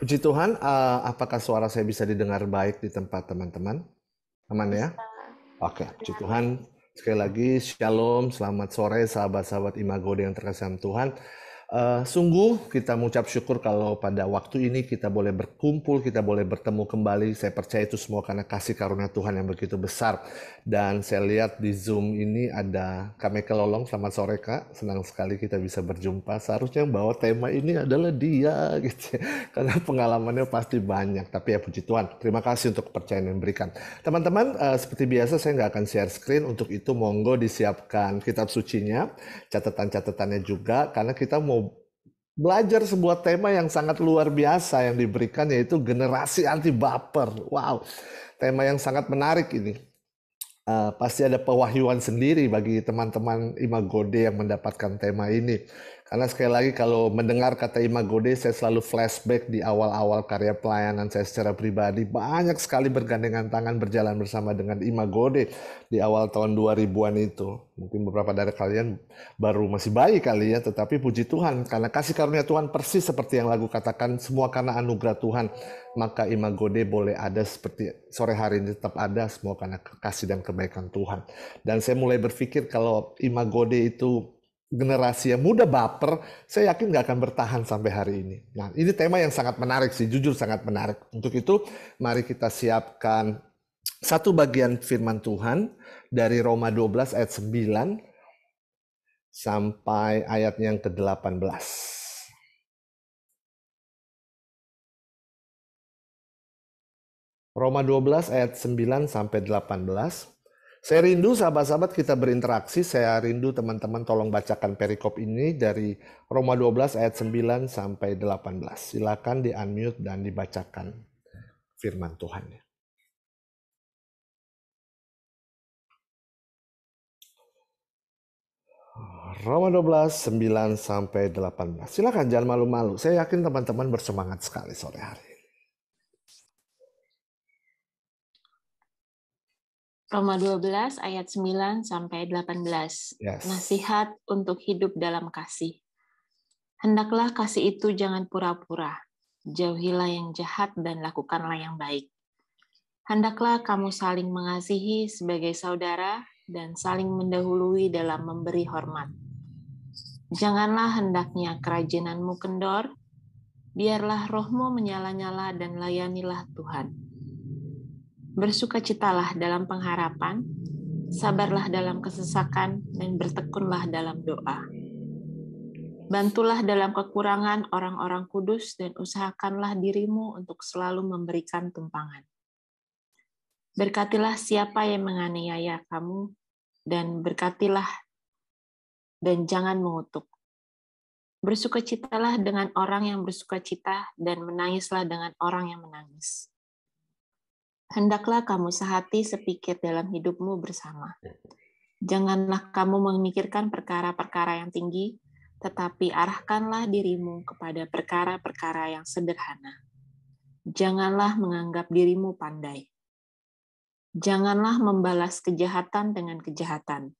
Puji Tuhan, uh, apakah suara saya bisa didengar baik di tempat teman-teman? Aman ya? Oke, okay. puji Tuhan. Sekali lagi, shalom, selamat sore sahabat-sahabat imago yang terkasih Tuhan. Uh, sungguh kita mengucap syukur kalau pada waktu ini kita boleh berkumpul, kita boleh bertemu kembali. Saya percaya itu semua karena kasih karunia Tuhan yang begitu besar. Dan saya lihat di Zoom ini ada Kami Kelolong. Selamat sore Kak, senang sekali kita bisa berjumpa. Seharusnya yang bawa tema ini adalah dia gitu. Ya. Karena pengalamannya pasti banyak. Tapi ya puji Tuhan, terima kasih untuk kepercayaan yang diberikan. Teman-teman, uh, seperti biasa saya nggak akan share screen. Untuk itu monggo disiapkan kitab sucinya, catatan-catatannya juga. Karena kita mau belajar sebuah tema yang sangat luar biasa yang diberikan yaitu generasi anti baper. Wow, tema yang sangat menarik ini. Uh, pasti ada pewahyuan sendiri bagi teman-teman Imagode yang mendapatkan tema ini. Karena sekali lagi kalau mendengar kata Imago Dei, saya selalu flashback di awal-awal karya pelayanan saya secara pribadi. Banyak sekali bergandengan tangan berjalan bersama dengan Imago Dei di awal tahun 2000-an itu. Mungkin beberapa dari kalian baru masih bayi kali ya, tetapi puji Tuhan. Karena kasih karunia Tuhan persis seperti yang lagu katakan, semua karena anugerah Tuhan. Maka Imago Dei boleh ada seperti sore hari ini tetap ada, semua karena kasih dan kebaikan Tuhan. Dan saya mulai berpikir kalau Imago Dei itu generasi yang muda baper, saya yakin nggak akan bertahan sampai hari ini. Nah, ini tema yang sangat menarik sih, jujur sangat menarik. Untuk itu, mari kita siapkan satu bagian firman Tuhan dari Roma 12 ayat 9 sampai ayat yang ke-18. Roma 12 ayat 9 sampai 18. Saya rindu sahabat-sahabat kita berinteraksi, saya rindu teman-teman tolong bacakan perikop ini dari Roma 12 ayat 9 sampai 18. Silakan di-unmute dan dibacakan firman Tuhan. Roma 12, 9 sampai 18. Silakan jangan malu-malu. Saya yakin teman-teman bersemangat sekali sore hari ini. Roma 12 ayat 9 sampai 18. Yes. Nasihat untuk hidup dalam kasih. Hendaklah kasih itu jangan pura-pura. Jauhilah yang jahat dan lakukanlah yang baik. Hendaklah kamu saling mengasihi sebagai saudara dan saling mendahului dalam memberi hormat. Janganlah hendaknya kerajinanmu kendor, biarlah rohmu menyala-nyala dan layanilah Tuhan bersukacitalah dalam pengharapan, sabarlah dalam kesesakan, dan bertekunlah dalam doa. Bantulah dalam kekurangan orang-orang kudus dan usahakanlah dirimu untuk selalu memberikan tumpangan. Berkatilah siapa yang menganiaya kamu dan berkatilah dan jangan mengutuk. Bersukacitalah dengan orang yang bersukacita dan menangislah dengan orang yang menangis. Hendaklah kamu sehati sepikir dalam hidupmu bersama. Mm-hmm. Janganlah kamu memikirkan perkara-perkara yang tinggi, tetapi arahkanlah dirimu kepada perkara-perkara yang sederhana. Janganlah menganggap dirimu pandai. Janganlah membalas kejahatan dengan kejahatan.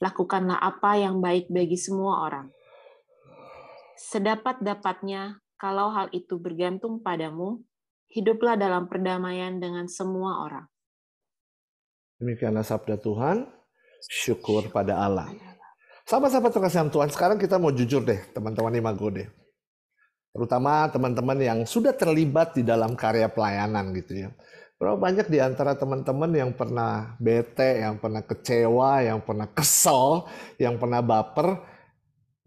Lakukanlah apa yang baik bagi semua orang. Sedapat-dapatnya, kalau hal itu bergantung padamu, hiduplah dalam perdamaian dengan semua orang. Demikianlah sabda Tuhan, syukur pada Allah. Sahabat-sahabat terkasih Tuhan, sekarang kita mau jujur deh teman-teman Imago deh. Terutama teman-teman yang sudah terlibat di dalam karya pelayanan gitu ya. Berapa banyak di antara teman-teman yang pernah bete, yang pernah kecewa, yang pernah kesel, yang pernah baper,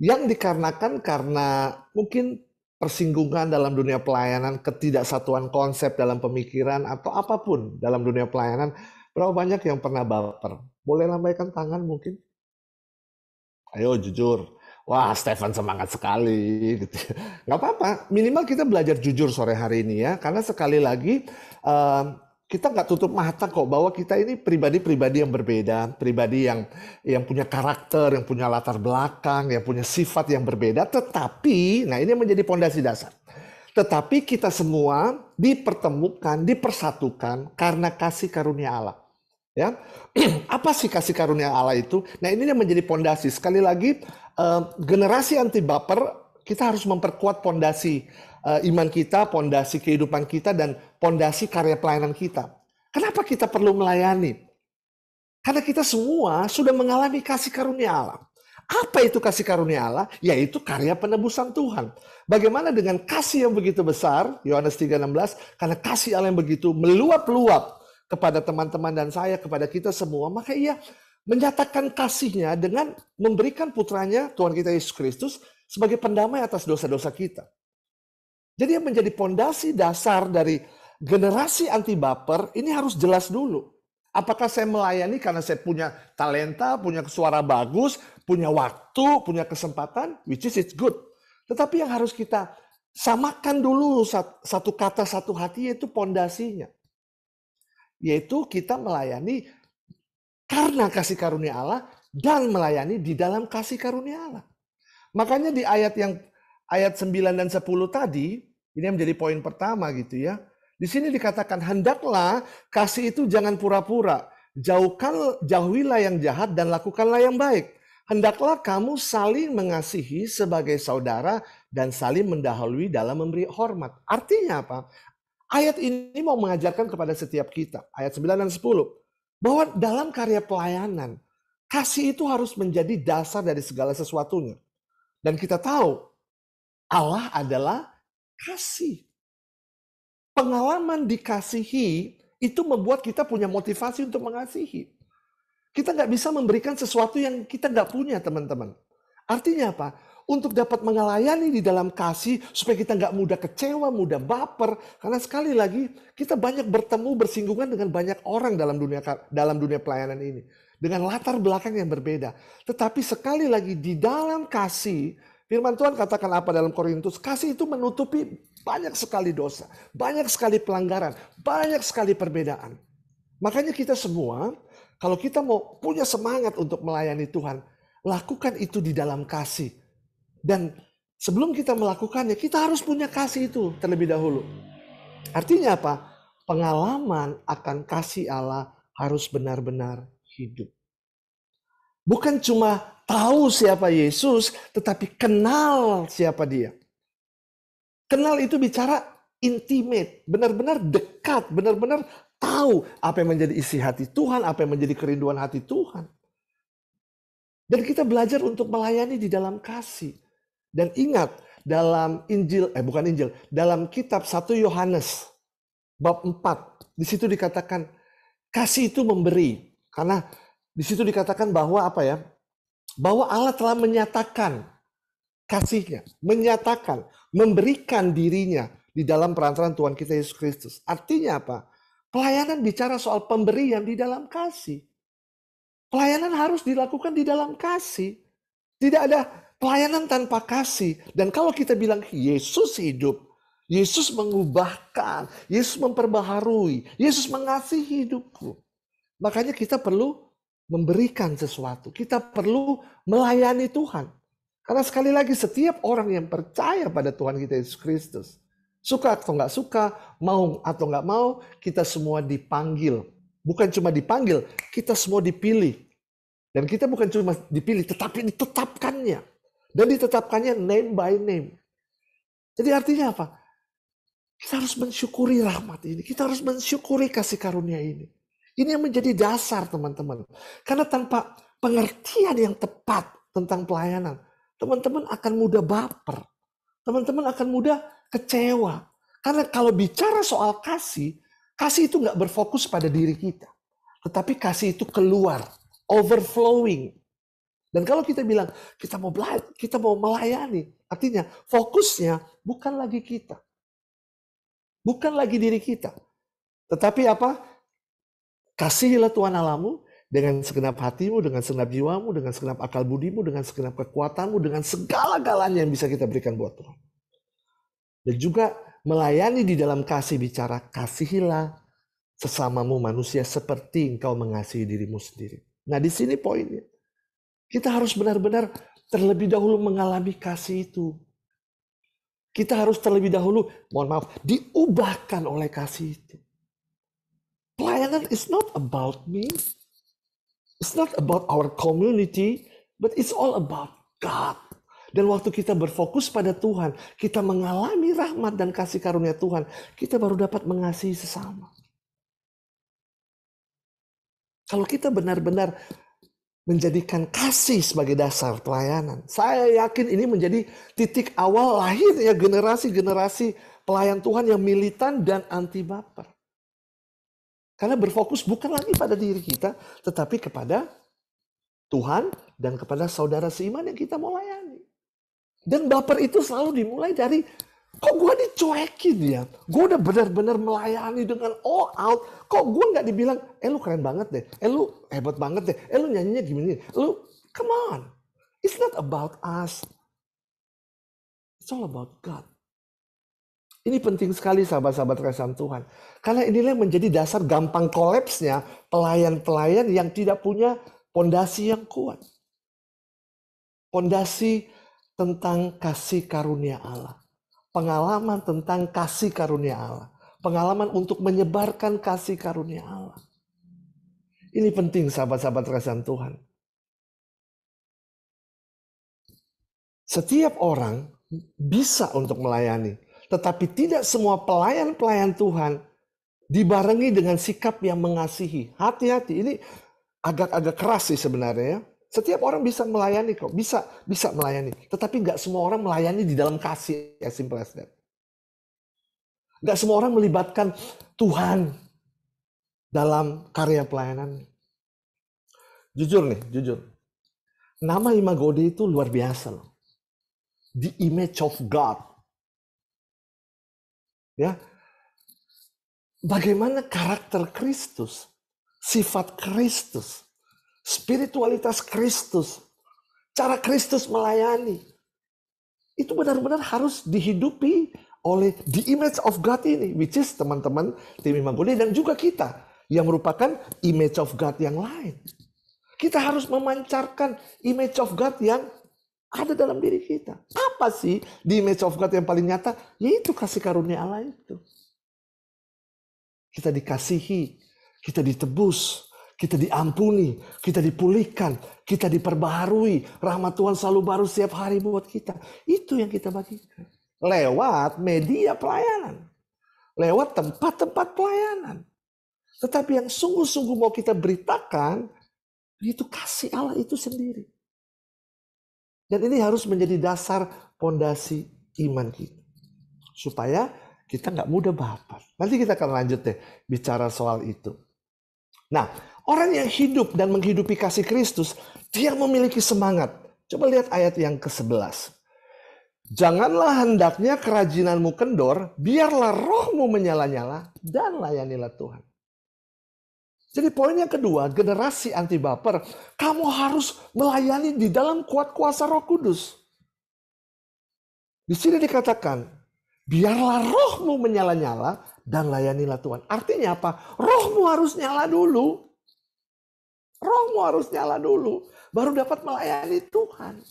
yang dikarenakan karena mungkin persinggungan dalam dunia pelayanan, ketidaksatuan konsep dalam pemikiran, atau apapun dalam dunia pelayanan, berapa banyak yang pernah baper? Boleh lambaikan tangan mungkin? Ayo jujur. Wah, Stefan semangat sekali. Gitu. Gak apa-apa. Minimal kita belajar jujur sore hari ini ya. Karena sekali lagi, kita nggak tutup mata kok bahwa kita ini pribadi-pribadi yang berbeda, pribadi yang yang punya karakter, yang punya latar belakang, yang punya sifat yang berbeda. Tetapi, nah ini menjadi pondasi dasar. Tetapi kita semua dipertemukan, dipersatukan karena kasih karunia Allah. Ya, apa sih kasih karunia Allah itu? Nah ini yang menjadi pondasi. Sekali lagi, eh, generasi anti baper kita harus memperkuat pondasi uh, iman kita, pondasi kehidupan kita dan pondasi karya pelayanan kita. Kenapa kita perlu melayani? Karena kita semua sudah mengalami kasih karunia Allah. Apa itu kasih karunia Allah? Yaitu karya penebusan Tuhan. Bagaimana dengan kasih yang begitu besar, Yohanes 3:16, karena kasih Allah yang begitu meluap-luap kepada teman-teman dan saya, kepada kita semua, maka ia menyatakan kasihnya dengan memberikan putranya Tuhan kita Yesus Kristus sebagai pendamai atas dosa-dosa kita. Jadi yang menjadi pondasi dasar dari generasi anti baper ini harus jelas dulu. Apakah saya melayani karena saya punya talenta, punya suara bagus, punya waktu, punya kesempatan, which is it's good. Tetapi yang harus kita samakan dulu satu kata satu hati yaitu pondasinya. Yaitu kita melayani karena kasih karunia Allah dan melayani di dalam kasih karunia Allah. Makanya di ayat yang ayat 9 dan 10 tadi, ini yang menjadi poin pertama gitu ya. Di sini dikatakan hendaklah kasih itu jangan pura-pura. Jauhkan jauhilah yang jahat dan lakukanlah yang baik. Hendaklah kamu saling mengasihi sebagai saudara dan saling mendahului dalam memberi hormat. Artinya apa? Ayat ini mau mengajarkan kepada setiap kita, ayat 9 dan 10, bahwa dalam karya pelayanan, kasih itu harus menjadi dasar dari segala sesuatunya. Dan kita tahu Allah adalah kasih. Pengalaman dikasihi itu membuat kita punya motivasi untuk mengasihi. Kita nggak bisa memberikan sesuatu yang kita nggak punya, teman-teman. Artinya apa? Untuk dapat mengelayani di dalam kasih, supaya kita nggak mudah kecewa, mudah baper. Karena sekali lagi, kita banyak bertemu, bersinggungan dengan banyak orang dalam dunia dalam dunia pelayanan ini. Dengan latar belakang yang berbeda. Tetapi sekali lagi, di dalam kasih, Firman Tuhan katakan apa dalam Korintus? Kasih itu menutupi banyak sekali dosa, banyak sekali pelanggaran, banyak sekali perbedaan. Makanya kita semua, kalau kita mau punya semangat untuk melayani Tuhan, lakukan itu di dalam kasih. Dan sebelum kita melakukannya, kita harus punya kasih itu terlebih dahulu. Artinya apa? Pengalaman akan kasih Allah harus benar-benar hidup. Bukan cuma tahu siapa Yesus, tetapi kenal siapa dia. Kenal itu bicara intimate, benar-benar dekat, benar-benar tahu apa yang menjadi isi hati Tuhan, apa yang menjadi kerinduan hati Tuhan. Dan kita belajar untuk melayani di dalam kasih. Dan ingat, dalam Injil, eh bukan Injil, dalam kitab 1 Yohanes, bab 4, di situ dikatakan, kasih itu memberi. Karena di situ dikatakan bahwa apa ya, bahwa Allah telah menyatakan kasihnya, menyatakan, memberikan dirinya di dalam perantaran Tuhan kita Yesus Kristus. Artinya apa? Pelayanan bicara soal pemberian di dalam kasih. Pelayanan harus dilakukan di dalam kasih. Tidak ada pelayanan tanpa kasih. Dan kalau kita bilang Yesus hidup, Yesus mengubahkan, Yesus memperbaharui, Yesus mengasihi hidupku. Makanya kita perlu memberikan sesuatu. Kita perlu melayani Tuhan. Karena sekali lagi setiap orang yang percaya pada Tuhan kita Yesus Kristus, suka atau nggak suka, mau atau nggak mau, kita semua dipanggil. Bukan cuma dipanggil, kita semua dipilih. Dan kita bukan cuma dipilih, tetapi ditetapkannya. Dan ditetapkannya name by name. Jadi artinya apa? Kita harus mensyukuri rahmat ini. Kita harus mensyukuri kasih karunia ini. Ini yang menjadi dasar teman-teman. Karena tanpa pengertian yang tepat tentang pelayanan, teman-teman akan mudah baper. Teman-teman akan mudah kecewa. Karena kalau bicara soal kasih, kasih itu nggak berfokus pada diri kita. Tetapi kasih itu keluar, overflowing. Dan kalau kita bilang kita mau belajar, kita mau melayani, artinya fokusnya bukan lagi kita. Bukan lagi diri kita. Tetapi apa? Kasihilah Tuhan alamu dengan segenap hatimu, dengan segenap jiwamu, dengan segenap akal budimu, dengan segenap kekuatanmu, dengan segala galanya yang bisa kita berikan buat Tuhan. Dan juga melayani di dalam kasih bicara, kasihilah sesamamu manusia seperti engkau mengasihi dirimu sendiri. Nah di sini poinnya. Kita harus benar-benar terlebih dahulu mengalami kasih itu. Kita harus terlebih dahulu, mohon maaf, diubahkan oleh kasih itu. Pelayanan is not about me. It's not about our community, but it's all about God. Dan waktu kita berfokus pada Tuhan, kita mengalami rahmat dan kasih karunia Tuhan, kita baru dapat mengasihi sesama. Kalau kita benar-benar menjadikan kasih sebagai dasar pelayanan, saya yakin ini menjadi titik awal lahirnya generasi-generasi pelayan Tuhan yang militan dan anti baper. Karena berfokus bukan lagi pada diri kita, tetapi kepada Tuhan dan kepada saudara seiman yang kita mau layani. Dan baper itu selalu dimulai dari, kok gue dicuekin ya? Gue udah benar-benar melayani dengan all out. Kok gue nggak dibilang, eh lu keren banget deh, eh lu hebat banget deh, eh lu nyanyinya gimana, ya? lu come on. It's not about us. It's all about God. Ini penting sekali sahabat-sahabat kekasih Tuhan. Karena inilah yang menjadi dasar gampang kolapsnya pelayan-pelayan yang tidak punya pondasi yang kuat. Pondasi tentang kasih karunia Allah. Pengalaman tentang kasih karunia Allah. Pengalaman untuk menyebarkan kasih karunia Allah. Ini penting sahabat-sahabat kekasih Tuhan. Setiap orang bisa untuk melayani tetapi tidak semua pelayan-pelayan Tuhan dibarengi dengan sikap yang mengasihi. Hati-hati, ini agak-agak keras sih sebenarnya. Ya. Setiap orang bisa melayani kok, bisa bisa melayani. Tetapi nggak semua orang melayani di dalam kasih, ya simple as that. Nggak semua orang melibatkan Tuhan dalam karya pelayanan. Jujur nih, jujur. Nama imago Imagode itu luar biasa loh. The image of God Ya. Bagaimana karakter Kristus, sifat Kristus, spiritualitas Kristus, cara Kristus melayani. Itu benar-benar harus dihidupi oleh the image of God ini, which is teman-teman tim Budi dan juga kita yang merupakan image of God yang lain. Kita harus memancarkan image of God yang ada dalam diri kita. Apa sih di image of God yang paling nyata? Yaitu kasih karunia Allah itu. Kita dikasihi, kita ditebus, kita diampuni, kita dipulihkan, kita diperbaharui. Rahmat Tuhan selalu baru setiap hari buat kita. Itu yang kita bagikan. Lewat media pelayanan. Lewat tempat-tempat pelayanan. Tetapi yang sungguh-sungguh mau kita beritakan, itu kasih Allah itu sendiri. Dan ini harus menjadi dasar pondasi iman kita. Supaya kita nggak mudah baper. Nanti kita akan lanjut deh bicara soal itu. Nah, orang yang hidup dan menghidupi kasih Kristus, dia memiliki semangat. Coba lihat ayat yang ke-11. Janganlah hendaknya kerajinanmu kendor, biarlah rohmu menyala-nyala dan layanilah Tuhan. Jadi poin yang kedua, generasi anti baper, kamu harus melayani di dalam kuat kuasa Roh Kudus. Di sini dikatakan, biarlah rohmu menyala-nyala dan layanilah Tuhan. Artinya apa? Rohmu harus nyala dulu. Rohmu harus nyala dulu, baru dapat melayani Tuhan.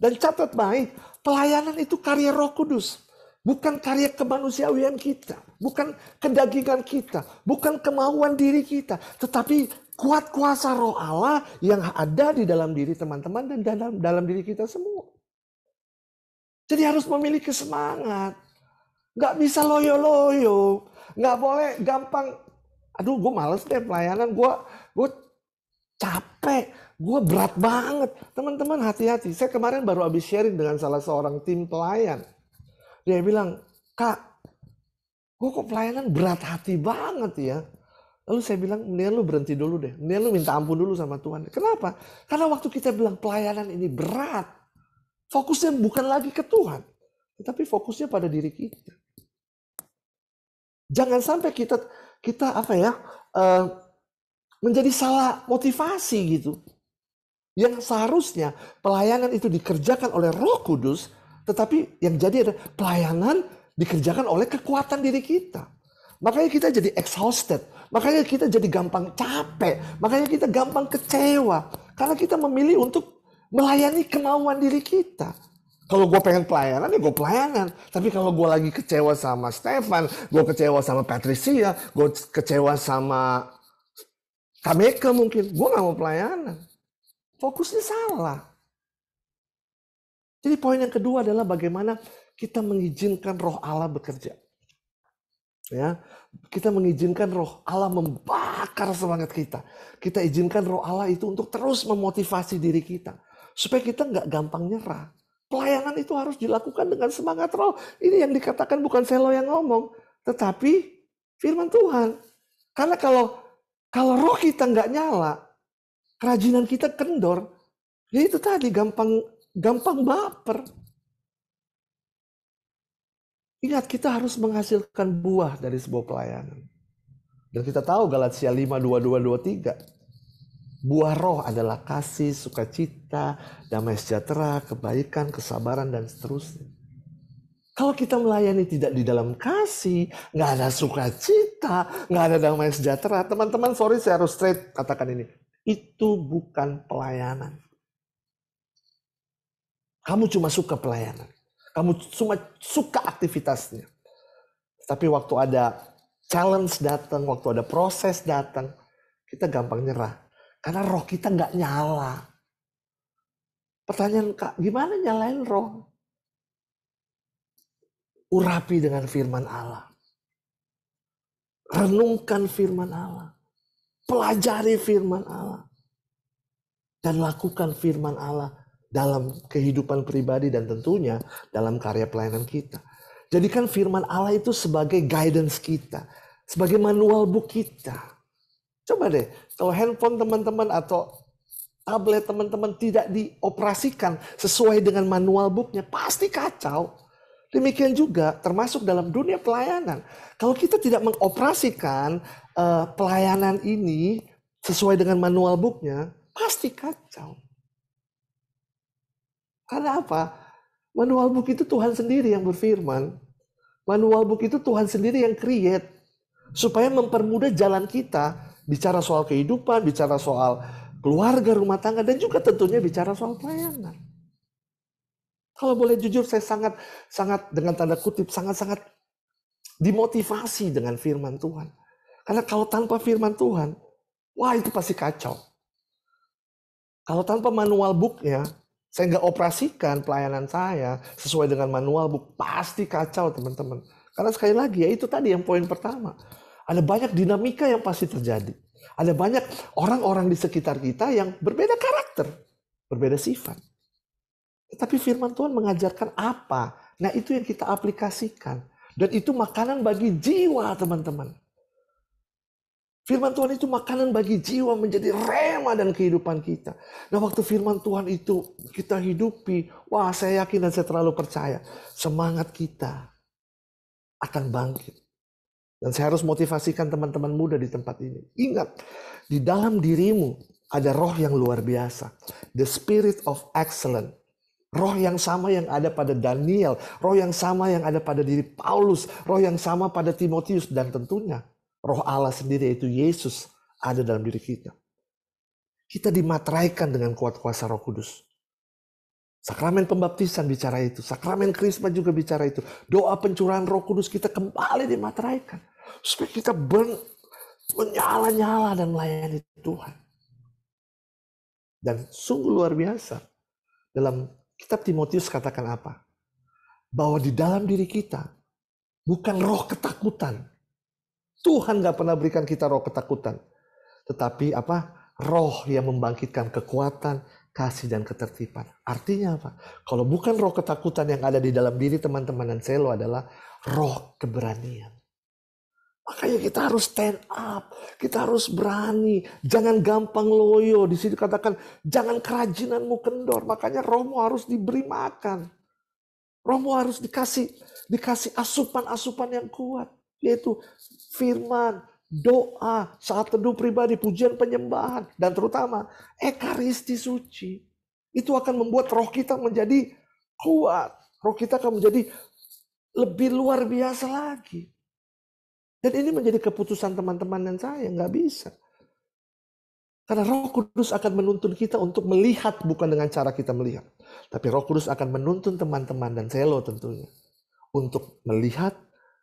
Dan catat baik, pelayanan itu karya Roh Kudus, bukan karya kemanusiaan kita bukan kedagingan kita, bukan kemauan diri kita, tetapi kuat kuasa roh Allah yang ada di dalam diri teman-teman dan dalam dalam diri kita semua. Jadi harus memiliki semangat. Gak bisa loyo-loyo. Gak boleh gampang. Aduh gue males deh pelayanan. Gue, gue capek. Gue berat banget. Teman-teman hati-hati. Saya kemarin baru habis sharing dengan salah seorang tim pelayan. Dia bilang, Kak, gue kok pelayanan berat hati banget ya. Lalu saya bilang, mendingan lu berhenti dulu deh. Mendingan lu minta ampun dulu sama Tuhan. Kenapa? Karena waktu kita bilang pelayanan ini berat, fokusnya bukan lagi ke Tuhan. Tetapi fokusnya pada diri kita. Jangan sampai kita kita apa ya eh, menjadi salah motivasi gitu. Yang seharusnya pelayanan itu dikerjakan oleh Roh Kudus, tetapi yang jadi ada pelayanan dikerjakan oleh kekuatan diri kita. Makanya kita jadi exhausted, makanya kita jadi gampang capek, makanya kita gampang kecewa karena kita memilih untuk melayani kemauan diri kita. Kalau gue pengen pelayanan ya gue pelayanan. Tapi kalau gue lagi kecewa sama Stefan, gue kecewa sama Patricia, gue kecewa sama Kameka mungkin. Gue gak mau pelayanan. Fokusnya salah. Jadi poin yang kedua adalah bagaimana kita mengizinkan roh Allah bekerja. Ya, kita mengizinkan roh Allah membakar semangat kita. Kita izinkan roh Allah itu untuk terus memotivasi diri kita. Supaya kita nggak gampang nyerah. Pelayanan itu harus dilakukan dengan semangat roh. Ini yang dikatakan bukan Selo yang ngomong. Tetapi firman Tuhan. Karena kalau kalau roh kita nggak nyala, kerajinan kita kendor. Ya itu tadi gampang gampang baper. Ingat kita harus menghasilkan buah dari sebuah pelayanan. Dan kita tahu Galatia 5, 2, 2, 2, 3. Buah roh adalah kasih, sukacita, damai sejahtera, kebaikan, kesabaran, dan seterusnya. Kalau kita melayani tidak di dalam kasih, nggak ada sukacita, nggak ada damai sejahtera. Teman-teman, sorry saya harus straight katakan ini. Itu bukan pelayanan. Kamu cuma suka pelayanan kamu cuma suka aktivitasnya. Tapi waktu ada challenge datang, waktu ada proses datang, kita gampang nyerah. Karena roh kita nggak nyala. Pertanyaan kak, gimana nyalain roh? Urapi dengan firman Allah. Renungkan firman Allah. Pelajari firman Allah. Dan lakukan firman Allah dalam kehidupan pribadi dan tentunya dalam karya pelayanan kita. Jadikan firman Allah itu sebagai guidance kita, sebagai manual book kita. Coba deh, kalau handphone teman-teman atau tablet teman-teman tidak dioperasikan sesuai dengan manual booknya, pasti kacau. Demikian juga termasuk dalam dunia pelayanan. Kalau kita tidak mengoperasikan uh, pelayanan ini sesuai dengan manual booknya, pasti kacau. Karena apa? Manual book itu Tuhan sendiri yang berfirman. Manual book itu Tuhan sendiri yang create. Supaya mempermudah jalan kita. Bicara soal kehidupan, bicara soal keluarga, rumah tangga, dan juga tentunya bicara soal pelayanan. Kalau boleh jujur, saya sangat, sangat dengan tanda kutip, sangat-sangat dimotivasi dengan firman Tuhan. Karena kalau tanpa firman Tuhan, wah itu pasti kacau. Kalau tanpa manual booknya, saya nggak operasikan pelayanan saya sesuai dengan manual bu pasti kacau teman-teman karena sekali lagi ya itu tadi yang poin pertama ada banyak dinamika yang pasti terjadi ada banyak orang-orang di sekitar kita yang berbeda karakter berbeda sifat tapi firman Tuhan mengajarkan apa nah itu yang kita aplikasikan dan itu makanan bagi jiwa teman-teman Firman Tuhan itu makanan bagi jiwa menjadi rema dan kehidupan kita. Nah waktu firman Tuhan itu kita hidupi, wah saya yakin dan saya terlalu percaya. Semangat kita akan bangkit. Dan saya harus motivasikan teman-teman muda di tempat ini. Ingat, di dalam dirimu ada roh yang luar biasa. The spirit of excellence. Roh yang sama yang ada pada Daniel, roh yang sama yang ada pada diri Paulus, roh yang sama pada Timotius, dan tentunya Roh Allah sendiri yaitu Yesus ada dalam diri kita. Kita dimateraikan dengan kuat kuasa Roh Kudus. Sakramen pembaptisan bicara itu, sakramen krisma juga bicara itu. Doa pencurahan Roh Kudus kita kembali dimateraikan supaya kita ber menyala-nyala dan melayani Tuhan. Dan sungguh luar biasa. Dalam kitab Timotius katakan apa? Bahwa di dalam diri kita bukan roh ketakutan, Tuhan nggak pernah berikan kita roh ketakutan. Tetapi apa? Roh yang membangkitkan kekuatan, kasih dan ketertiban. Artinya apa? Kalau bukan roh ketakutan yang ada di dalam diri teman-teman dan selo adalah roh keberanian. Makanya kita harus stand up, kita harus berani, jangan gampang loyo. Di sini katakan jangan kerajinanmu kendor, makanya rohmu harus diberi makan. Rohmu harus dikasih dikasih asupan-asupan yang kuat yaitu firman, doa, saat teduh pribadi, pujian penyembahan, dan terutama ekaristi suci. Itu akan membuat roh kita menjadi kuat. Roh kita akan menjadi lebih luar biasa lagi. Dan ini menjadi keputusan teman-teman dan saya. Nggak bisa. Karena roh kudus akan menuntun kita untuk melihat bukan dengan cara kita melihat. Tapi roh kudus akan menuntun teman-teman dan selo tentunya. Untuk melihat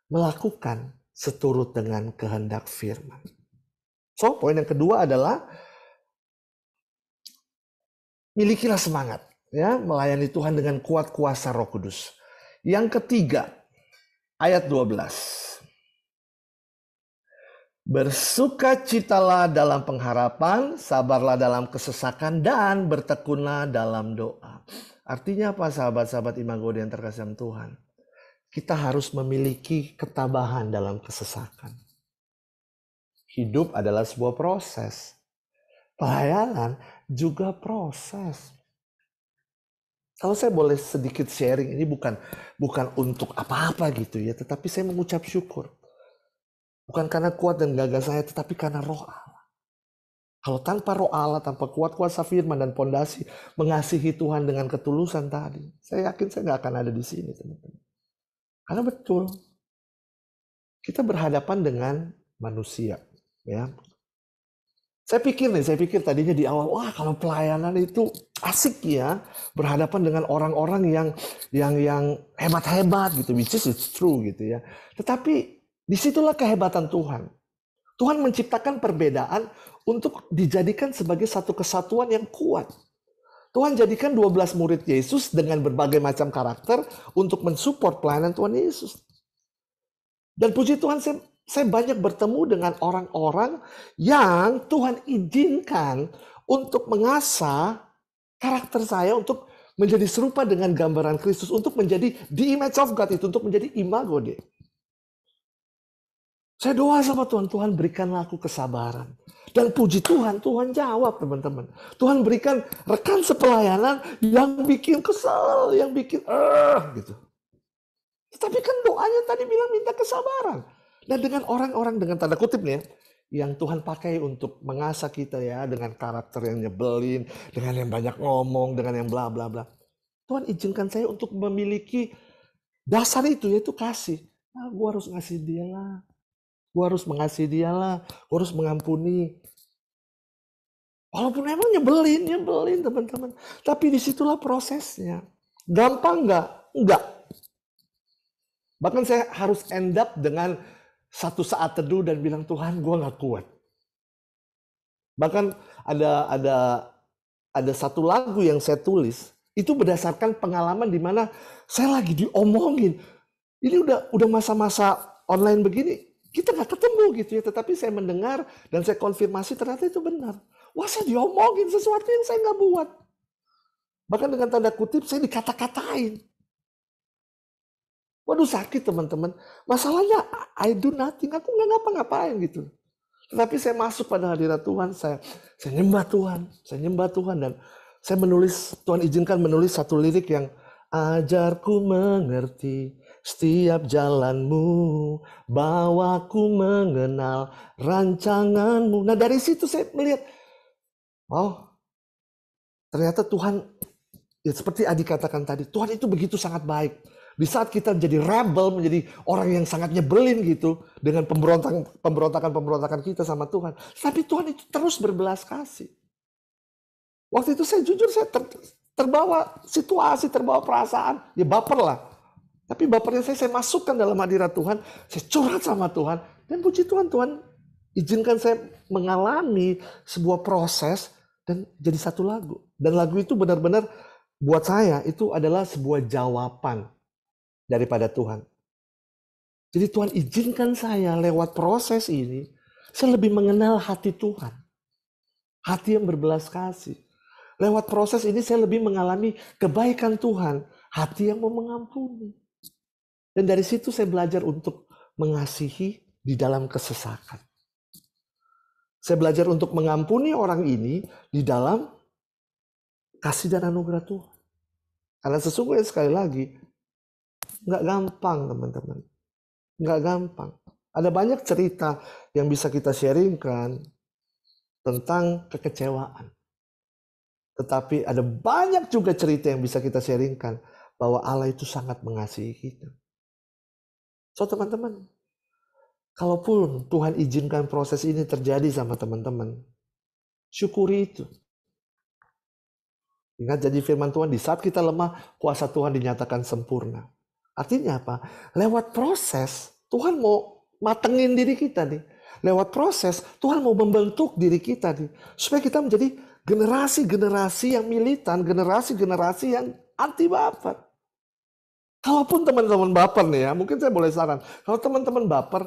melakukan seturut dengan kehendak firman. So, poin yang kedua adalah milikilah semangat ya melayani Tuhan dengan kuat kuasa Roh Kudus. Yang ketiga, ayat 12. Bersukacitalah dalam pengharapan, sabarlah dalam kesesakan, dan bertekunlah dalam doa. Artinya apa sahabat-sahabat imago yang terkasih Tuhan? kita harus memiliki ketabahan dalam kesesakan. Hidup adalah sebuah proses. Pelayanan juga proses. Kalau saya boleh sedikit sharing ini bukan bukan untuk apa-apa gitu ya, tetapi saya mengucap syukur. Bukan karena kuat dan gagah saya, tetapi karena roh Allah. Kalau tanpa roh Allah, tanpa kuat kuasa firman dan pondasi mengasihi Tuhan dengan ketulusan tadi, saya yakin saya nggak akan ada di sini, teman-teman. Karena betul kita berhadapan dengan manusia, ya. Saya pikir nih, saya pikir tadinya di awal, wah kalau pelayanan itu asik ya, berhadapan dengan orang-orang yang yang yang hebat-hebat gitu, which is it's true gitu ya. Tetapi disitulah kehebatan Tuhan. Tuhan menciptakan perbedaan untuk dijadikan sebagai satu kesatuan yang kuat. Tuhan jadikan 12 murid Yesus dengan berbagai macam karakter untuk mensupport pelayanan Tuhan Yesus. Dan puji Tuhan saya, saya banyak bertemu dengan orang-orang yang Tuhan izinkan untuk mengasah karakter saya untuk menjadi serupa dengan gambaran Kristus, untuk menjadi the image of God itu, untuk menjadi imago dia. Saya doa sama Tuhan, Tuhan berikanlah aku kesabaran. Dan puji Tuhan, Tuhan jawab teman-teman. Tuhan berikan rekan sepelayanan yang bikin kesel, yang bikin eh gitu. Ya, tapi kan doanya tadi bilang minta kesabaran. dan dengan orang-orang dengan tanda kutip nih ya, yang Tuhan pakai untuk mengasah kita ya dengan karakter yang nyebelin, dengan yang banyak ngomong, dengan yang bla bla bla. Tuhan izinkan saya untuk memiliki dasar itu yaitu kasih. Nah, gua harus ngasih dia lah, gua harus mengasihi dia lah, gua harus mengampuni, Walaupun emang nyebelin, nyebelin teman-teman. Tapi disitulah prosesnya. Gampang nggak? Nggak. Bahkan saya harus end up dengan satu saat teduh dan bilang Tuhan gue nggak kuat. Bahkan ada ada ada satu lagu yang saya tulis itu berdasarkan pengalaman di mana saya lagi diomongin. Ini udah udah masa-masa online begini, kita nggak ketemu gitu ya. Tetapi saya mendengar dan saya konfirmasi ternyata itu benar. Wah diomongin sesuatu yang saya nggak buat. Bahkan dengan tanda kutip saya dikata-katain. Waduh sakit teman-teman. Masalahnya I do nothing. Aku nggak ngapa-ngapain gitu. Tetapi saya masuk pada hadirat Tuhan. Saya, saya nyembah Tuhan. Saya nyembah Tuhan. Dan saya menulis, Tuhan izinkan menulis satu lirik yang Ajarku mengerti setiap jalanmu, bawaku mengenal rancanganmu. Nah dari situ saya melihat, wow ternyata Tuhan ya seperti Adi katakan tadi Tuhan itu begitu sangat baik di saat kita menjadi rebel, menjadi orang yang sangat nyebelin gitu dengan pemberontakan pemberontakan kita sama Tuhan. Tapi Tuhan itu terus berbelas kasih. Waktu itu saya jujur saya ter, terbawa situasi, terbawa perasaan, ya baper lah. Tapi bapernya saya saya masukkan dalam hadirat Tuhan, saya curhat sama Tuhan dan puji Tuhan Tuhan izinkan saya mengalami sebuah proses dan jadi satu lagu. Dan lagu itu benar-benar buat saya itu adalah sebuah jawaban daripada Tuhan. Jadi Tuhan izinkan saya lewat proses ini, saya lebih mengenal hati Tuhan. Hati yang berbelas kasih. Lewat proses ini saya lebih mengalami kebaikan Tuhan, hati yang mau mengampuni. Dan dari situ saya belajar untuk mengasihi di dalam kesesakan. Saya belajar untuk mengampuni orang ini di dalam kasih dan anugerah Tuhan. Karena sesungguhnya sekali lagi, nggak gampang teman-teman. Nggak gampang. Ada banyak cerita yang bisa kita sharingkan tentang kekecewaan. Tetapi ada banyak juga cerita yang bisa kita sharingkan bahwa Allah itu sangat mengasihi kita. So teman-teman, Kalaupun Tuhan izinkan proses ini terjadi sama teman-teman, syukuri itu. Ingat jadi firman Tuhan, di saat kita lemah, kuasa Tuhan dinyatakan sempurna. Artinya apa? Lewat proses, Tuhan mau matengin diri kita nih. Lewat proses, Tuhan mau membentuk diri kita nih. Supaya kita menjadi generasi-generasi yang militan, generasi-generasi yang anti baper. Kalaupun teman-teman baper nih ya, mungkin saya boleh saran. Kalau teman-teman baper,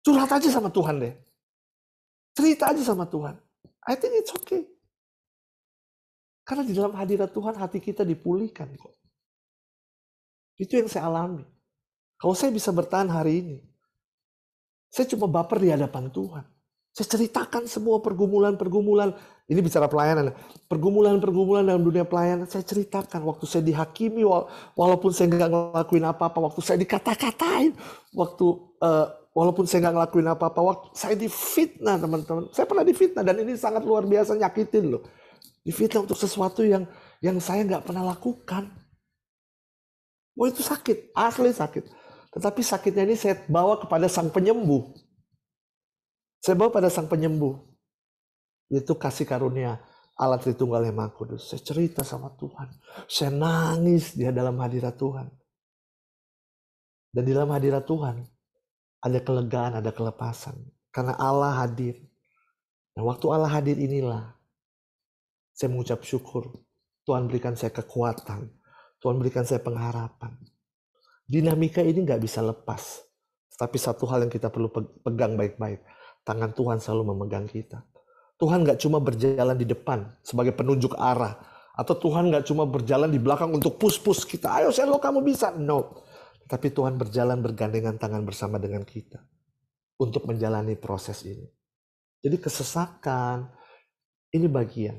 Curhat aja sama Tuhan deh. Cerita aja sama Tuhan. I think it's okay. Karena di dalam hadirat Tuhan hati kita dipulihkan kok. Itu yang saya alami. Kalau saya bisa bertahan hari ini, saya cuma baper di hadapan Tuhan. Saya ceritakan semua pergumulan-pergumulan. Ini bicara pelayanan. Ya. Pergumulan-pergumulan dalam dunia pelayanan. Saya ceritakan waktu saya dihakimi, walaupun saya nggak ngelakuin apa-apa. Waktu saya dikata-katain. Waktu uh, walaupun saya nggak ngelakuin apa-apa, waktu saya difitnah teman-teman. Saya pernah difitnah dan ini sangat luar biasa nyakitin loh. Difitnah untuk sesuatu yang yang saya nggak pernah lakukan. Wah itu sakit, asli sakit. Tetapi sakitnya ini saya bawa kepada sang penyembuh. Saya bawa pada sang penyembuh. Itu kasih karunia alat Tritunggal yang Maha Kudus. Saya cerita sama Tuhan. Saya nangis dia dalam hadirat Tuhan. Dan di dalam hadirat Tuhan, ada kelegaan, ada kelepasan. Karena Allah hadir. Nah, waktu Allah hadir inilah, saya mengucap syukur. Tuhan berikan saya kekuatan. Tuhan berikan saya pengharapan. Dinamika ini nggak bisa lepas. Tapi satu hal yang kita perlu pegang baik-baik. Tangan Tuhan selalu memegang kita. Tuhan nggak cuma berjalan di depan sebagai penunjuk arah. Atau Tuhan nggak cuma berjalan di belakang untuk pus-pus kita. Ayo, saya kamu bisa. No tapi Tuhan berjalan bergandengan tangan bersama dengan kita untuk menjalani proses ini. Jadi kesesakan ini bagian.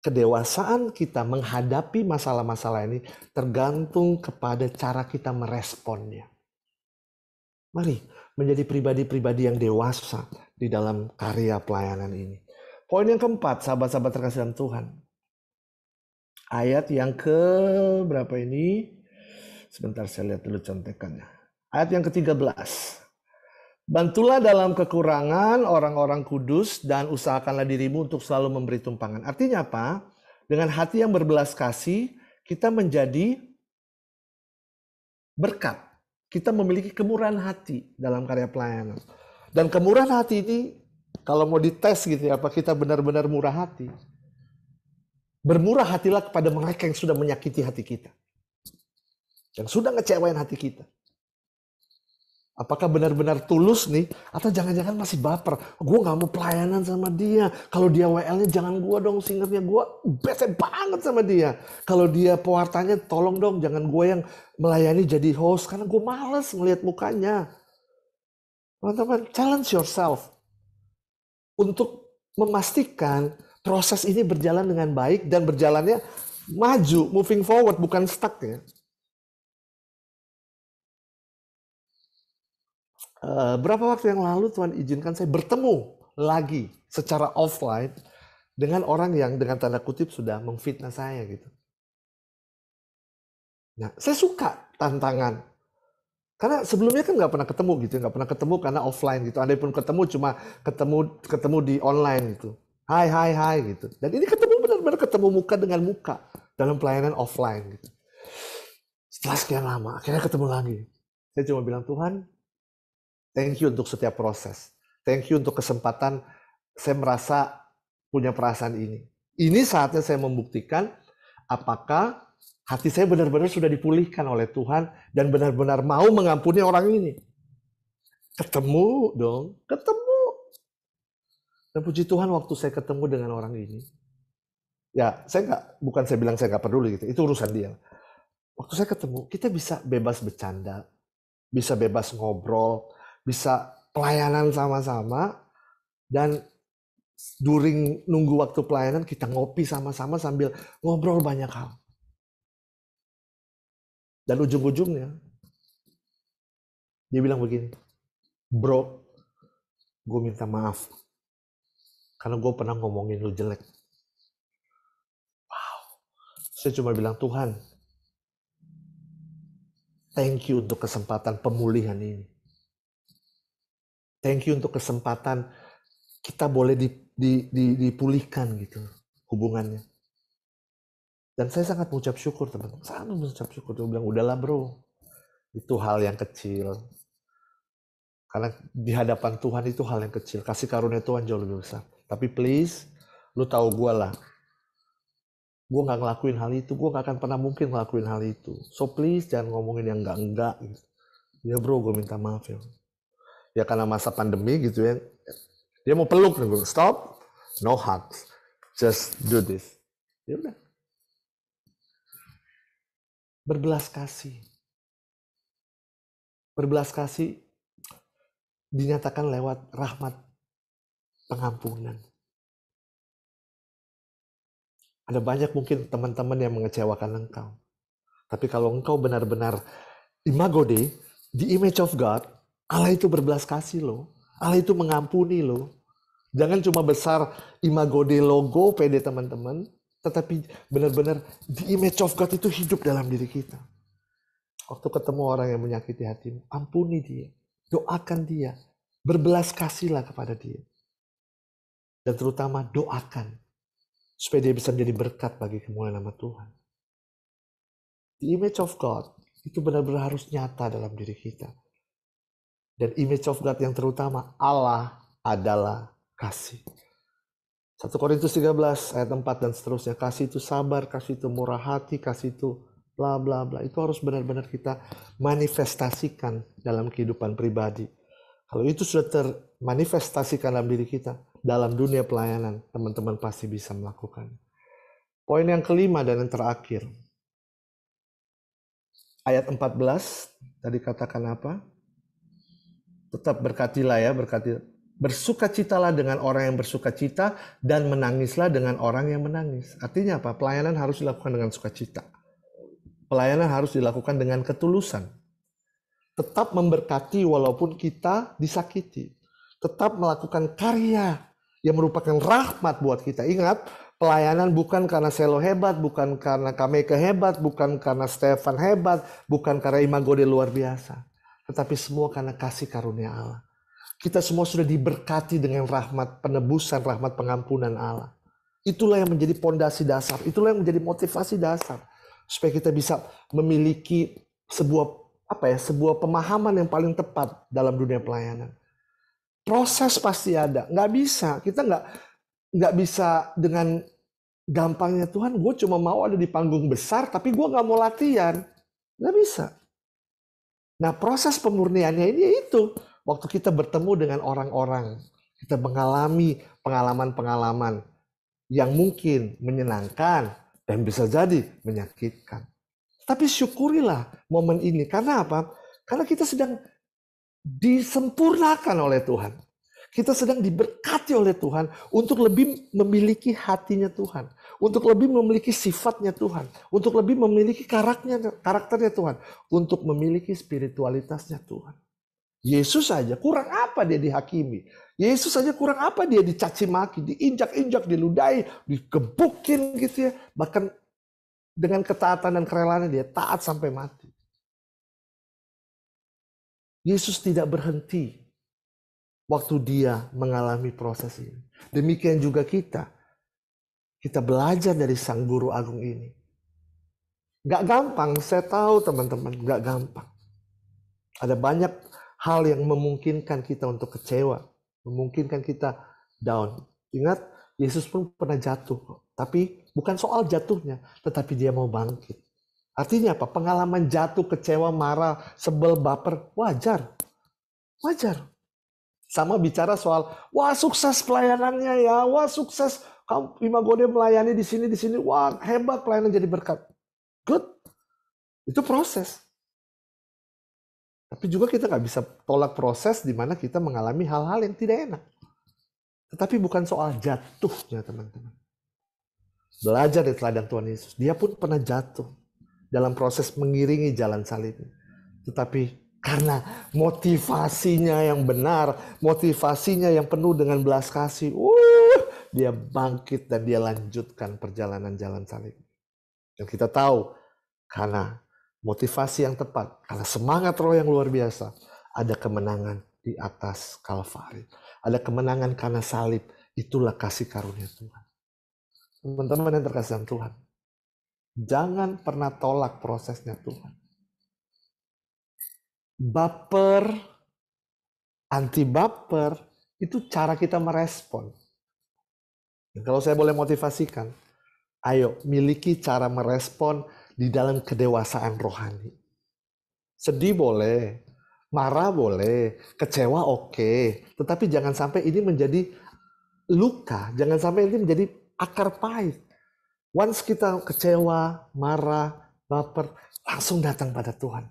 Kedewasaan kita menghadapi masalah-masalah ini tergantung kepada cara kita meresponnya. Mari menjadi pribadi-pribadi yang dewasa di dalam karya pelayanan ini. Poin yang keempat, sahabat-sahabat terkasih dalam Tuhan. Ayat yang ke berapa ini? Sebentar saya lihat dulu contekannya. Ayat yang ke-13. Bantulah dalam kekurangan orang-orang kudus dan usahakanlah dirimu untuk selalu memberi tumpangan. Artinya apa? Dengan hati yang berbelas kasih, kita menjadi berkat. Kita memiliki kemurahan hati dalam karya pelayanan. Dan kemurahan hati ini kalau mau dites gitu ya, apa kita benar-benar murah hati? Bermurah hatilah kepada mereka yang sudah menyakiti hati kita yang sudah ngecewain hati kita. Apakah benar-benar tulus nih? Atau jangan-jangan masih baper. Gue gak mau pelayanan sama dia. Kalau dia WL-nya jangan gue dong singernya. Gue bete banget sama dia. Kalau dia pewartanya tolong dong jangan gue yang melayani jadi host. Karena gue males ngeliat mukanya. Teman-teman, challenge yourself. Untuk memastikan proses ini berjalan dengan baik dan berjalannya maju, moving forward, bukan stuck ya. Eh, berapa waktu yang lalu Tuhan izinkan saya bertemu lagi secara offline dengan orang yang dengan tanda kutip sudah memfitnah saya gitu. Nah, saya suka tantangan. Karena sebelumnya kan nggak pernah ketemu gitu, nggak pernah ketemu karena offline gitu. Andai pun ketemu cuma ketemu ketemu di online gitu. Hai hai hai gitu. Dan ini ketemu benar-benar ketemu muka dengan muka dalam pelayanan offline gitu. Setelah sekian lama, akhirnya ketemu lagi. Saya cuma bilang Tuhan, Thank you untuk setiap proses. Thank you untuk kesempatan saya merasa punya perasaan ini. Ini saatnya saya membuktikan apakah hati saya benar-benar sudah dipulihkan oleh Tuhan dan benar-benar mau mengampuni orang ini. Ketemu dong, ketemu. Dan puji Tuhan waktu saya ketemu dengan orang ini, ya saya nggak, bukan saya bilang saya nggak peduli gitu, itu urusan dia. Waktu saya ketemu, kita bisa bebas bercanda, bisa bebas ngobrol, bisa pelayanan sama-sama dan during nunggu waktu pelayanan kita ngopi sama-sama sambil ngobrol banyak hal. Dan ujung-ujungnya dia bilang begini, bro, gue minta maaf karena gue pernah ngomongin lu jelek. Wow, saya cuma bilang Tuhan, thank you untuk kesempatan pemulihan ini thank you untuk kesempatan kita boleh dipulihkan gitu hubungannya. Dan saya sangat mengucap syukur teman-teman, sangat mengucap syukur. Dia bilang udahlah bro, itu hal yang kecil. Karena di hadapan Tuhan itu hal yang kecil. Kasih karunia Tuhan jauh lebih besar. Tapi please, lu tahu gue lah. Gue gak ngelakuin hal itu. Gue gak akan pernah mungkin ngelakuin hal itu. So please jangan ngomongin yang enggak-enggak. Gitu. Ya bro, gue minta maaf ya ya karena masa pandemi gitu ya dia mau peluk nih gue stop no hugs just do this ya udah berbelas kasih berbelas kasih dinyatakan lewat rahmat pengampunan ada banyak mungkin teman-teman yang mengecewakan engkau tapi kalau engkau benar-benar imago di the image of God Allah itu berbelas kasih loh. Allah itu mengampuni loh. Jangan cuma besar imago de logo pede teman-teman, tetapi benar-benar di image of God itu hidup dalam diri kita. Waktu ketemu orang yang menyakiti hatimu, ampuni dia, doakan dia, berbelas kasihlah kepada dia. Dan terutama doakan supaya dia bisa menjadi berkat bagi kemuliaan nama Tuhan. The image of God itu benar-benar harus nyata dalam diri kita. Dan image of God yang terutama Allah adalah kasih. 1 Korintus 13 ayat 4 dan seterusnya. Kasih itu sabar, kasih itu murah hati, kasih itu bla bla bla. Itu harus benar-benar kita manifestasikan dalam kehidupan pribadi. Kalau itu sudah termanifestasikan dalam diri kita, dalam dunia pelayanan, teman-teman pasti bisa melakukan. Poin yang kelima dan yang terakhir. Ayat 14, tadi katakan apa? tetap berkatilah ya, berkati bersukacitalah dengan orang yang bersukacita dan menangislah dengan orang yang menangis. Artinya apa? Pelayanan harus dilakukan dengan sukacita. Pelayanan harus dilakukan dengan ketulusan. Tetap memberkati walaupun kita disakiti. Tetap melakukan karya yang merupakan rahmat buat kita. Ingat, pelayanan bukan karena Selo hebat, bukan karena Kameka hebat, bukan karena Stefan hebat, bukan karena imago de luar biasa tetapi semua karena kasih karunia Allah. Kita semua sudah diberkati dengan rahmat penebusan, rahmat pengampunan Allah. Itulah yang menjadi pondasi dasar, itulah yang menjadi motivasi dasar supaya kita bisa memiliki sebuah apa ya, sebuah pemahaman yang paling tepat dalam dunia pelayanan. Proses pasti ada, nggak bisa kita nggak nggak bisa dengan gampangnya Tuhan, gue cuma mau ada di panggung besar, tapi gue nggak mau latihan, nggak bisa. Nah, proses pemurniannya ini itu waktu kita bertemu dengan orang-orang, kita mengalami pengalaman-pengalaman yang mungkin menyenangkan dan bisa jadi menyakitkan. Tapi syukurilah momen ini karena apa? Karena kita sedang disempurnakan oleh Tuhan. Kita sedang diberkati oleh Tuhan untuk lebih memiliki hatinya Tuhan, untuk lebih memiliki sifatnya Tuhan, untuk lebih memiliki karakternya, karakternya Tuhan, untuk memiliki spiritualitasnya Tuhan. Yesus saja kurang apa dia dihakimi. Yesus saja kurang apa dia dicaci maki, diinjak-injak, diludahi, digebukin gitu ya. Bahkan dengan ketaatan dan kerelaannya dia taat sampai mati. Yesus tidak berhenti waktu dia mengalami proses ini. Demikian juga kita. Kita belajar dari sang guru agung ini. Gak gampang, saya tahu teman-teman, gak gampang. Ada banyak hal yang memungkinkan kita untuk kecewa. Memungkinkan kita down. Ingat, Yesus pun pernah jatuh. Tapi bukan soal jatuhnya, tetapi dia mau bangkit. Artinya apa? Pengalaman jatuh, kecewa, marah, sebel, baper, wajar. Wajar sama bicara soal wah sukses pelayanannya ya, wah sukses kamu Imagode melayani di sini di sini, wah hebat pelayanan jadi berkat. Good. Itu proses. Tapi juga kita nggak bisa tolak proses di mana kita mengalami hal-hal yang tidak enak. Tetapi bukan soal jatuhnya teman-teman. Belajar dari teladan Tuhan Yesus. Dia pun pernah jatuh dalam proses mengiringi jalan salib. Tetapi karena motivasinya yang benar, motivasinya yang penuh dengan belas kasih. Uh, dia bangkit dan dia lanjutkan perjalanan jalan salib. Dan kita tahu karena motivasi yang tepat, karena semangat roh yang luar biasa, ada kemenangan di atas Kalvari. Ada kemenangan karena salib. Itulah kasih karunia Tuhan. Teman-teman yang terkasih dalam Tuhan, jangan pernah tolak prosesnya Tuhan baper, anti baper, itu cara kita merespon. Dan kalau saya boleh motivasikan, ayo miliki cara merespon di dalam kedewasaan rohani. Sedih boleh, marah boleh, kecewa oke, okay. tetapi jangan sampai ini menjadi luka, jangan sampai ini menjadi akar pahit. Once kita kecewa, marah, baper, langsung datang pada Tuhan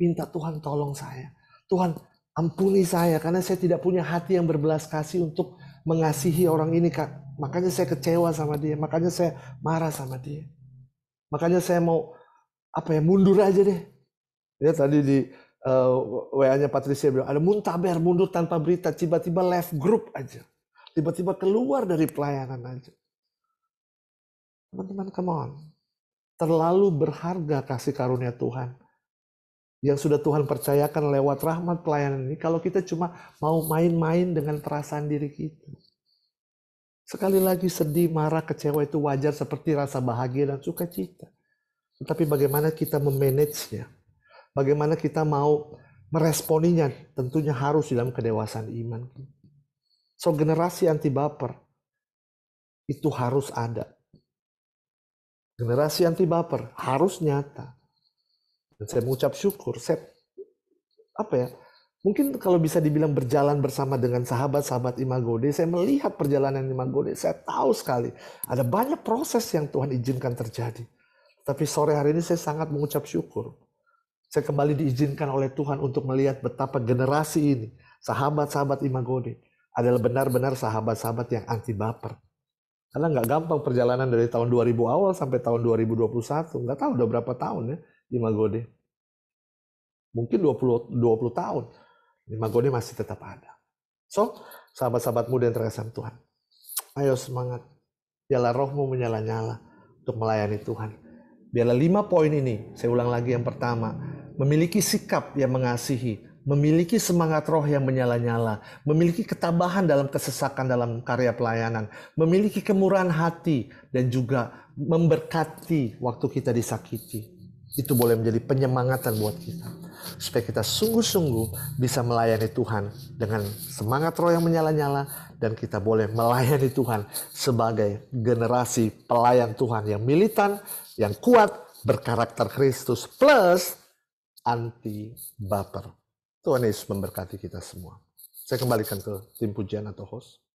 minta Tuhan tolong saya. Tuhan ampuni saya karena saya tidak punya hati yang berbelas kasih untuk mengasihi orang ini kak. Makanya saya kecewa sama dia, makanya saya marah sama dia. Makanya saya mau apa ya mundur aja deh. Ya tadi di uh, eh, WA-nya Patricia bilang ada muntaber mundur tanpa berita, tiba-tiba left group aja. Tiba-tiba keluar dari pelayanan aja. Teman-teman, come on. Terlalu berharga kasih karunia Tuhan yang sudah Tuhan percayakan lewat rahmat pelayanan ini kalau kita cuma mau main-main dengan perasaan diri kita. Sekali lagi sedih, marah, kecewa itu wajar seperti rasa bahagia dan sukacita. Tetapi bagaimana kita memanage nya? Bagaimana kita mau meresponinya? Tentunya harus dalam kedewasaan iman. So generasi anti baper itu harus ada. Generasi anti baper harus nyata dan saya mengucap syukur, saya apa ya? Mungkin kalau bisa dibilang berjalan bersama dengan sahabat-sahabat Imagode, saya melihat perjalanan Imagode, saya tahu sekali ada banyak proses yang Tuhan izinkan terjadi. Tapi sore hari ini saya sangat mengucap syukur. Saya kembali diizinkan oleh Tuhan untuk melihat betapa generasi ini, sahabat-sahabat Imagode, adalah benar-benar sahabat-sahabat yang anti baper. Karena nggak gampang perjalanan dari tahun 2000 awal sampai tahun 2021. Nggak tahu udah berapa tahun ya di Magode. Mungkin 20 20 tahun di Magode masih tetap ada. So, sahabat-sahabat muda yang terkasih Tuhan. Ayo semangat. Biarlah rohmu menyala-nyala untuk melayani Tuhan. Biarlah lima poin ini, saya ulang lagi yang pertama, memiliki sikap yang mengasihi, memiliki semangat roh yang menyala-nyala, memiliki ketabahan dalam kesesakan dalam karya pelayanan, memiliki kemurahan hati, dan juga memberkati waktu kita disakiti itu boleh menjadi penyemangatan buat kita supaya kita sungguh-sungguh bisa melayani Tuhan dengan semangat roh yang menyala-nyala dan kita boleh melayani Tuhan sebagai generasi pelayan Tuhan yang militan, yang kuat, berkarakter Kristus plus anti baper. Tuhan Yesus memberkati kita semua. Saya kembalikan ke tim pujian atau host.